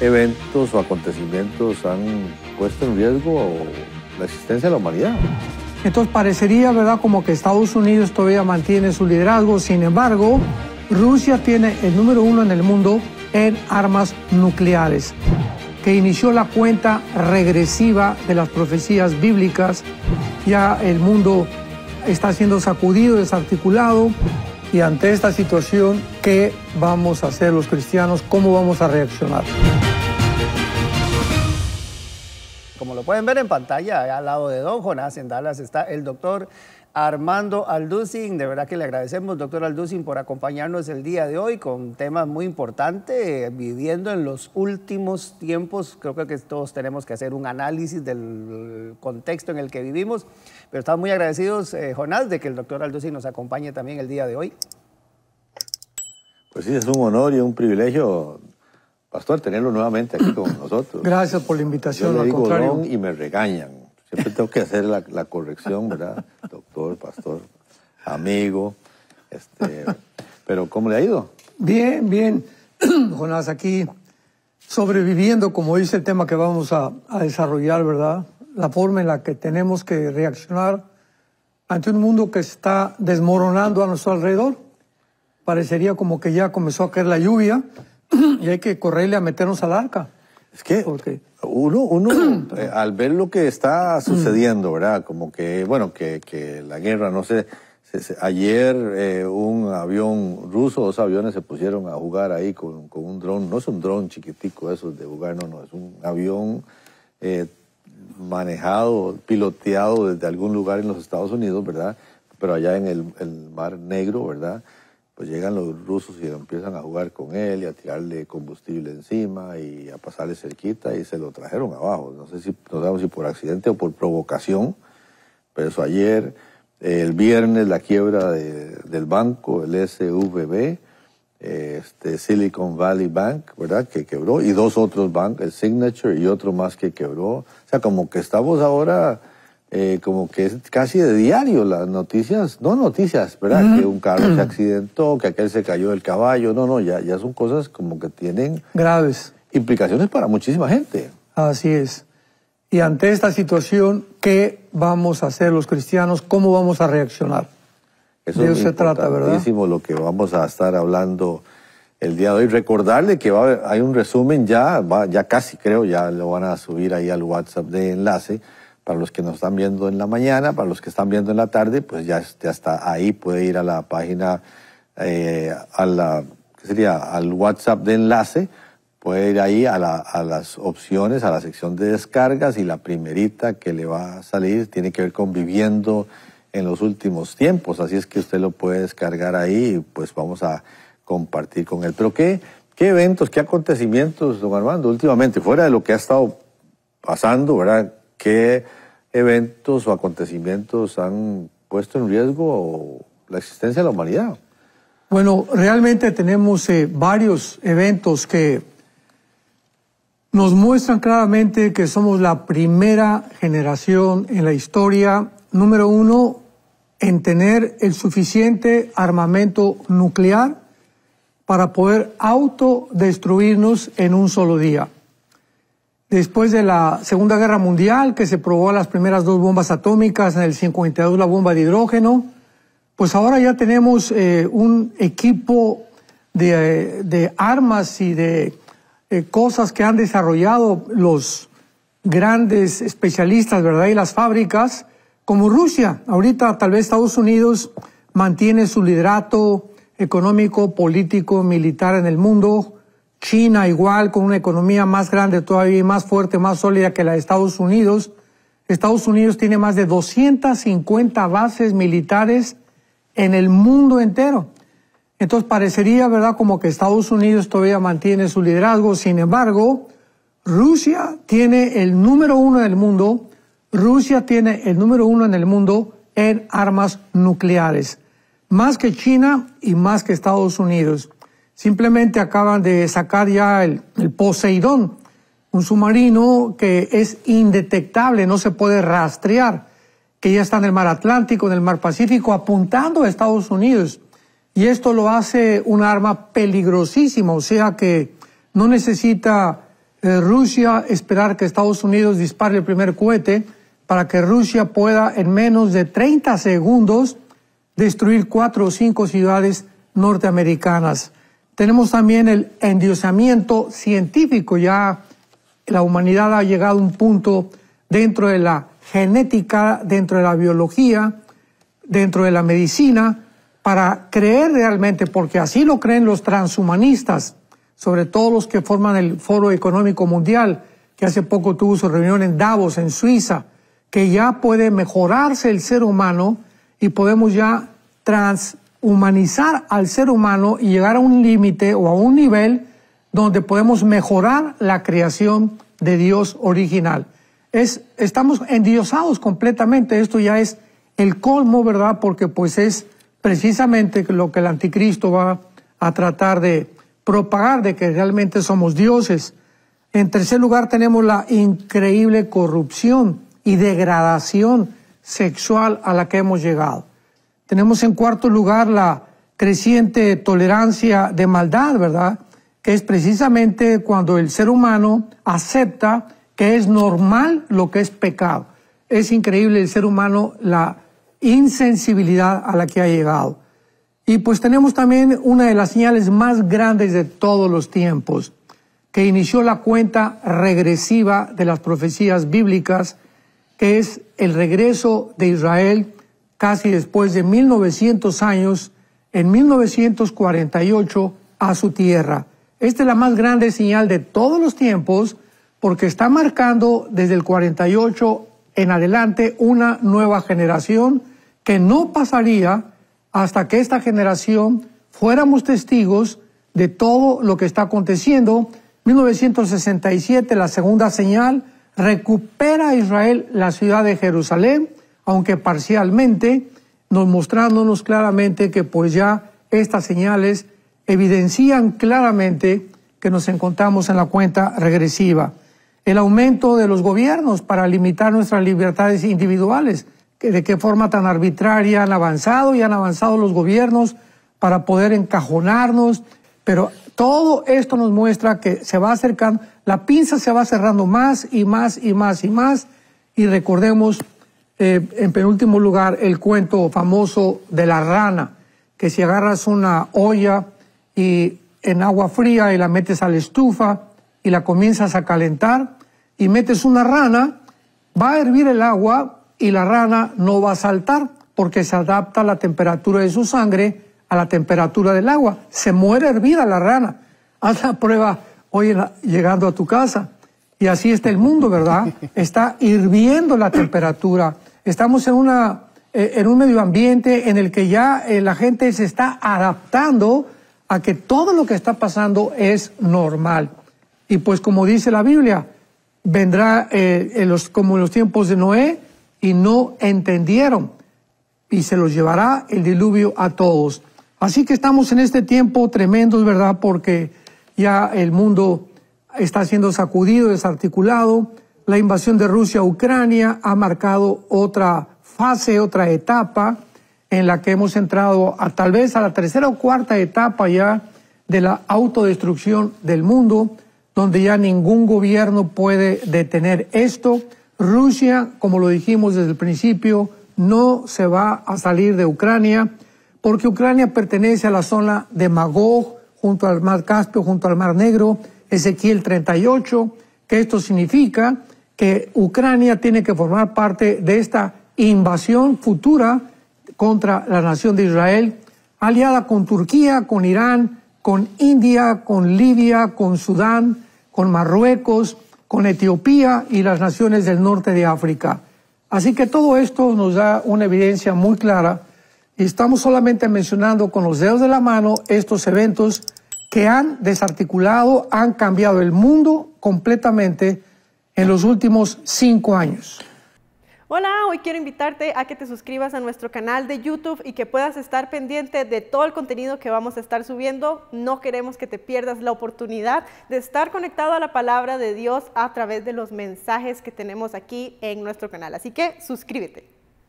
eventos o acontecimientos han puesto en riesgo la existencia de la humanidad. Entonces parecería, ¿verdad?, como que Estados Unidos todavía mantiene su liderazgo. Sin embargo, Rusia tiene el número uno en el mundo en armas nucleares, que inició la cuenta regresiva de las profecías bíblicas. Ya el mundo está siendo sacudido, desarticulado. Y ante esta situación, ¿qué vamos a hacer los cristianos? ¿Cómo vamos a reaccionar? pueden ver en pantalla, al lado de don Jonás en Dallas está el doctor Armando Alducin. De verdad que le agradecemos, doctor Alducin, por acompañarnos el día de hoy con temas muy importantes, viviendo en los últimos tiempos. Creo que todos tenemos que hacer un análisis del contexto en el que vivimos, pero estamos muy agradecidos, eh, Jonás, de que el doctor Alducin nos acompañe también el día de hoy. Pues sí, es un honor y un privilegio Pastor, tenerlo nuevamente aquí con nosotros. Gracias por la invitación. Yo le digo y me regañan. Siempre tengo que hacer la, corrección, ¿verdad? Doctor, pastor, amigo. Este, pero ¿cómo le ha ido? Bien, bien. Jonás, aquí sobreviviendo, como dice el tema que vamos a, a desarrollar, ¿verdad? La forma en la que tenemos que reaccionar ante un mundo que está desmoronando a nuestro alrededor. Parecería como que ya comenzó a caer la lluvia y hay que correrle a meternos al arca. Es que uno, uno eh, al ver lo que está sucediendo, ¿verdad? Como que, bueno, que, la guerra, no sé, ayer eh, un avión ruso, dos aviones se pusieron a jugar ahí con, un dron, no es un dron chiquitico eso de jugar, no, no, es un avión eh, manejado, piloteado desde algún lugar en los Estados Unidos, ¿verdad? Pero allá en el Mar Negro, ¿verdad? pues llegan los rusos y empiezan a jugar con él y a tirarle combustible encima y a pasarle cerquita y se lo trajeron abajo. No sé si, no sabemos si por accidente o por provocación, pero eso ayer, el viernes la quiebra del banco, el SVB, este Silicon Valley Bank, ¿verdad? Que quebró, y dos otros bancos, el Signature y otro más que quebró. O sea, como que estamos ahora eh, como que es casi de diario las noticias, no noticias, ¿verdad? Que un carro se accidentó, que aquel se cayó del caballo, no, no, ya, ya son cosas como que tienen... Graves. Implicaciones para muchísima gente. Así es. Y ante esta situación, ¿qué vamos a hacer los cristianos? ¿Cómo vamos a reaccionar? Eso de eso se trata, ¿verdad? lo que vamos a estar hablando el día de hoy. Recordarle que hay un resumen ya, ya casi creo, ya lo van a subir ahí al WhatsApp de enlace para los que nos están viendo en la mañana, para los que están viendo en la tarde, pues ya, está ahí, puede ir a la página, eh, a la, ¿qué sería? al WhatsApp de enlace, puede ir ahí a, las opciones, a la sección de descargas y la primerita que le va a salir tiene que ver con viviendo en los últimos tiempos, así es que usted lo puede descargar ahí y pues vamos a compartir con él. Pero qué, qué eventos, qué acontecimientos, don Armando, últimamente, fuera de lo que ha estado pasando, ¿verdad? qué eventos o acontecimientos han puesto en riesgo la existencia de la humanidad. Bueno, realmente tenemos eh, varios eventos que nos muestran claramente que somos la primera generación en la historia, número uno, en tener el suficiente armamento nuclear para poder autodestruirnos en un solo día después de la Segunda Guerra Mundial, que se probó las primeras dos bombas atómicas, en el 52 la bomba de hidrógeno, pues ahora ya tenemos eh, un equipo de, armas y de eh, cosas que han desarrollado los grandes especialistas, ¿verdad? Y las fábricas, como Rusia. Ahorita tal vez Estados Unidos mantiene su liderato económico, político, militar en el mundo, China igual, con una economía más grande todavía más fuerte, más sólida que la de Estados Unidos. Estados Unidos tiene más de 250 bases militares en el mundo entero. Entonces parecería, ¿verdad?, como que Estados Unidos todavía mantiene su liderazgo. Sin embargo, Rusia tiene el número uno del mundo, Rusia tiene el número uno en el mundo en armas nucleares, más que China y más que Estados Unidos. Simplemente acaban de sacar ya el, Poseidón, un submarino que es indetectable, no se puede rastrear, que ya está en el mar Atlántico, en el mar Pacífico, apuntando a Estados Unidos. Y esto lo hace un arma peligrosísima, o sea que no necesita eh, Rusia esperar que Estados Unidos dispare el primer cohete para que Rusia pueda en menos de 30 segundos destruir cuatro o cinco ciudades norteamericanas. Tenemos también el endiosamiento científico. Ya la humanidad ha llegado a un punto dentro de la genética, dentro de la biología, dentro de la medicina, para creer realmente, porque así lo creen los transhumanistas, sobre todo los que forman el Foro Económico Mundial, que hace poco tuvo su reunión en Davos, en Suiza, que ya puede mejorarse el ser humano y podemos ya trans humanizar al ser humano y llegar a un límite o a un nivel donde podemos mejorar la creación de Dios original. Es, estamos endiosados completamente, esto ya es el colmo, ¿verdad? Porque pues es precisamente lo que el anticristo va a tratar de propagar, de que realmente somos dioses. En tercer lugar tenemos la increíble corrupción y degradación sexual a la que hemos llegado. Tenemos en cuarto lugar la creciente tolerancia de maldad, ¿verdad? Que es precisamente cuando el ser humano acepta que es normal lo que es pecado. Es increíble el ser humano la insensibilidad a la que ha llegado. Y pues tenemos también una de las señales más grandes de todos los tiempos, que inició la cuenta regresiva de las profecías bíblicas, que es el regreso de Israel casi después de 1900 años, en 1948, a su tierra. Esta es la más grande señal de todos los tiempos porque está marcando desde el 48 en adelante una nueva generación que no pasaría hasta que esta generación fuéramos testigos de todo lo que está aconteciendo. 1967, la segunda señal, recupera a Israel la ciudad de Jerusalén aunque parcialmente, nos mostrándonos claramente que pues ya estas señales evidencian claramente que nos encontramos en la cuenta regresiva. El aumento de los gobiernos para limitar nuestras libertades individuales, de qué forma tan arbitraria han avanzado y han avanzado los gobiernos para poder encajonarnos, pero todo esto nos muestra que se va acercando, la pinza se va cerrando más y más y más y más, y recordemos eh, en penúltimo lugar, el cuento famoso de la rana, que si agarras una olla y en agua fría y la metes a la estufa y la comienzas a calentar y metes una rana, va a hervir el agua y la rana no va a saltar porque se adapta la temperatura de su sangre a la temperatura del agua. Se muere hervida la rana. Haz la prueba hoy llegando a tu casa. Y así está el mundo, ¿verdad? Está hirviendo la temperatura Estamos en, una, eh, en un medio ambiente en el que ya eh, la gente se está adaptando a que todo lo que está pasando es normal. Y pues como dice la Biblia, vendrá eh, en los, como en los tiempos de Noé y no entendieron y se los llevará el diluvio a todos. Así que estamos en este tiempo tremendo, ¿verdad? Porque ya el mundo está siendo sacudido, desarticulado, la invasión de Rusia a Ucrania ha marcado otra fase, otra etapa en la que hemos entrado a tal vez a la tercera o cuarta etapa ya de la autodestrucción del mundo, donde ya ningún gobierno puede detener esto. Rusia, como lo dijimos desde el principio, no se va a salir de Ucrania, porque Ucrania pertenece a la zona de Magog, junto al Mar Caspio, junto al Mar Negro, Ezequiel 38, que esto significa que Ucrania tiene que formar parte de esta invasión futura contra la nación de Israel, aliada con Turquía, con Irán, con India, con Libia, con Sudán, con Marruecos, con Etiopía y las naciones del norte de África. Así que todo esto nos da una evidencia muy clara y estamos solamente mencionando con los dedos de la mano estos eventos que han desarticulado, han cambiado el mundo completamente en los últimos cinco años. Hola, hoy quiero invitarte a que te suscribas a nuestro canal de YouTube y que puedas estar pendiente de todo el contenido que vamos a estar subiendo. No queremos que te pierdas la oportunidad de estar conectado a la palabra de Dios a través de los mensajes que tenemos aquí en nuestro canal. Así que suscríbete.